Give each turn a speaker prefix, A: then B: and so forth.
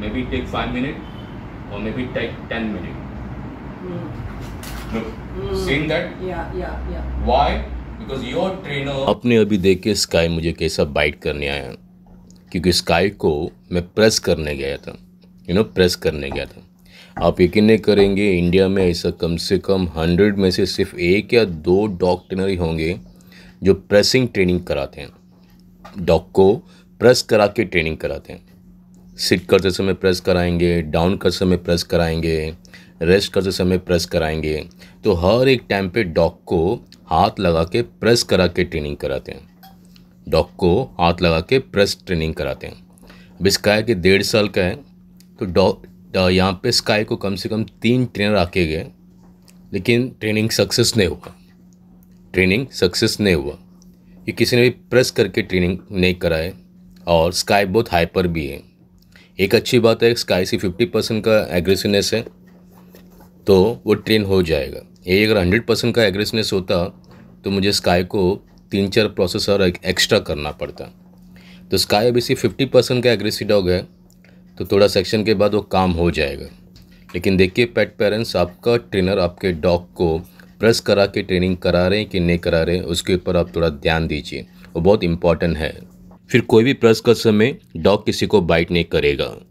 A: maybe take five minutes or maybe take ten minutes. Mm. अपने अभी देख के स्काई मुझे कैसा बाइट करने आया क्योंकि स्काई को मैं प्रेस करने गया था यू नो प्रेस करने गया था आप यकीन नहीं करेंगे इंडिया में ऐसा कम से कम हंड्रेड में से सिर्फ एक या दो डॉग ट्रेनर ही होंगे जो प्रेसिंग ट्रेनिंग कराते हैं डॉग को प्रेस करा के ट्रेनिंग कराते हैं सिट करते समय प्रेस कराएंगे डाउन करते समय प्रेस कराएंगे रेस्ट करते समय प्रेस कराएंगे तो हर एक टाइम पे डॉग को हाथ लगा के प्रेस करा के ट्रेनिंग कराते हैं डॉग को हाथ लगा के प्रेस ट्रेनिंग कराते हैं अब स्काई के डेढ़ साल का है तो डॉग uh, यहाँ पे स्काई को कम से कम तीन ट्रेनर आके गए लेकिन ट्रेनिंग सक्सेस नहीं हुआ ट्रेनिंग सक्सेस नहीं हुआ ये किसी ने भी प्रेस करके ट्रेनिंग नहीं कराए और स्काई बहुत हाइपर भी है एक अच्छी बात है स्काई सी फिफ्टी परसेंट का एग्रेसिवनेस है तो वो ट्रेन हो जाएगा ये अगर हंड्रेड परसेंट का एग्रेसिवनेस होता तो मुझे स्काई को तीन चार प्रोसेसर एक, एक्स्ट्रा करना पड़ता तो स्काई अभी सिर्फ फिफ्टी परसेंट का एग्रेसिव डॉग है तो थोड़ा सेक्शन के बाद वो काम हो जाएगा लेकिन देखिए पेट पेरेंट्स आपका ट्रेनर आपके डॉग को प्रेस करा के ट्रेनिंग करा रहे हैं कि नहीं करा रहे हैं उसके ऊपर आप थोड़ा ध्यान दीजिए वो बहुत इंपॉर्टेंट है फिर कोई भी ब्रश का समय डॉग किसी को बाइट नहीं करेगा